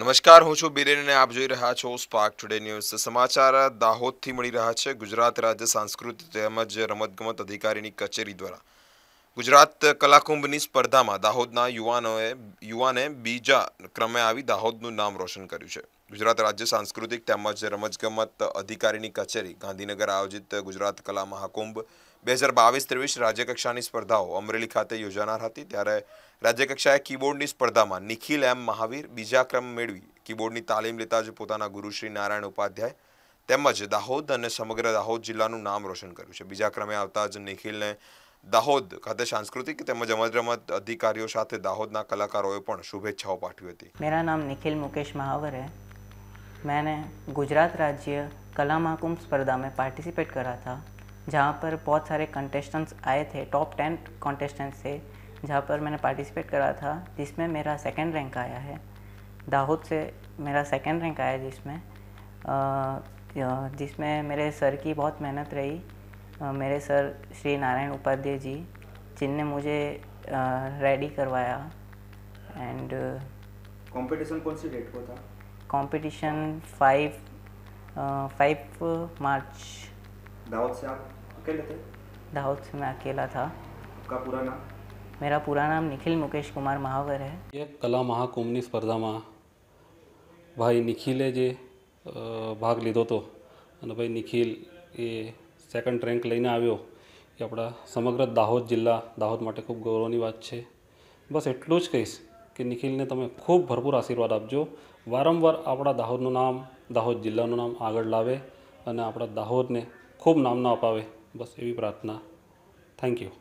નમસ્કાર હું છું બિરેન આપ જોઈ રહ્યા છો સ્પાર્ક ટુડે ન્યૂઝ સમાચાર દાહોદથી મળી રહ્યા છે ગુજરાત રાજ્ય સાંસ્કૃતિક તેમજ રમતગમત અધિકારીની કચેરી દ્વારા ગુજરાત કલાકુંભની સ્પર્ધામાં દાહોદના યુવાનોએ યુવાને બીજા ક્રમે આવી દાહોદનું નામ રોશન કર્યું છે ગુજરાત રાજ્ય સાંસ્કૃતિક તેમજ રમતગમત અધિકારીની કચેરી ગાંધીનગર આયોજિત ગુજરાત કલા મહાકુંભ બે હજાર બાવીસ ત્રેવીસ રાજ્યકક્ષાની સ્પર્ધાઓ અમરેલી ખાતે યોજાનાર હતી ત્યારે રાજ્યકક્ષાએ કીબોર્ડની સ્પર્ધામાં નિખિલ એમ મહાવીર બીજા ક્રમ મેળવી કીબોર્ડની તાલીમ લેતા જ પોતાના ગુરુ શ્રી નારાયણ ઉપાધ્યાય તેમજ દાહોદ અને સમગ્ર દાહોદ જિલ્લાનું નામ રોશન કર્યું છે બીજા ક્રમે આવતા જ નિખિલને दाहोद खाते सांस्कृतिक रमत अधिकारी दाहोद कलाकारों शुभेच्छाओं पाठी પણ શુભેચ્છાઓ પાઠવી હતી મેરા નામ मैंने गुजरात राज्य कला महाकुंभ स्पर्धा में पार्टिसिपेट करा था जहाँ पर बहुत सारे कंटेस्टेंट्स आए थे टॉप टेन कॉन्टेस्टेंट्स थे जहाँ पर मैंने पार्टिसिपेट करा था जिसमें मेरा सेकेंड रैंक आया है दाहोद से मेरा सेकेंड रैंक आया जिसमें जिसमें मेरे सर की बहुत मेहनत रही मेरे सर श्री नारायण उपाध्याय जी जिनने मुझे रेडी करवाया एंड कंपटीशन कौन सी डेट को था competition five five March Dawood से आप अकेले थे दाऊद से मैं अकेला था आपका पूरा नाम मेरा पूरा नाम निखिल मुकेश कुमार महावर है ये कला મહાકુંભની સ્પર્ધામાં ભાઈ નિખિલે જે ભાગ લીધો હતો અને भाई निखिल ये સેકન્ડ રેન્ક લઈને આવ્યો એ આપણા સમગ્ર દાહોદ જિલ્લા દાહોદ માટે ખૂબ ગૌરવની વાત છે બસ એટલું જ કહીશ કે નિખિલને તમે ખૂબ ભરપૂર આશીર્વાદ આપજો વારંવાર આપણા દાહોદનું નામ દાહોદ જિલ્લાનું નામ આગળ લાવે અને આપણા દાહોદને ખૂબ નામના અપાવે બસ એવી પ્રાર્થના થેન્ક યુ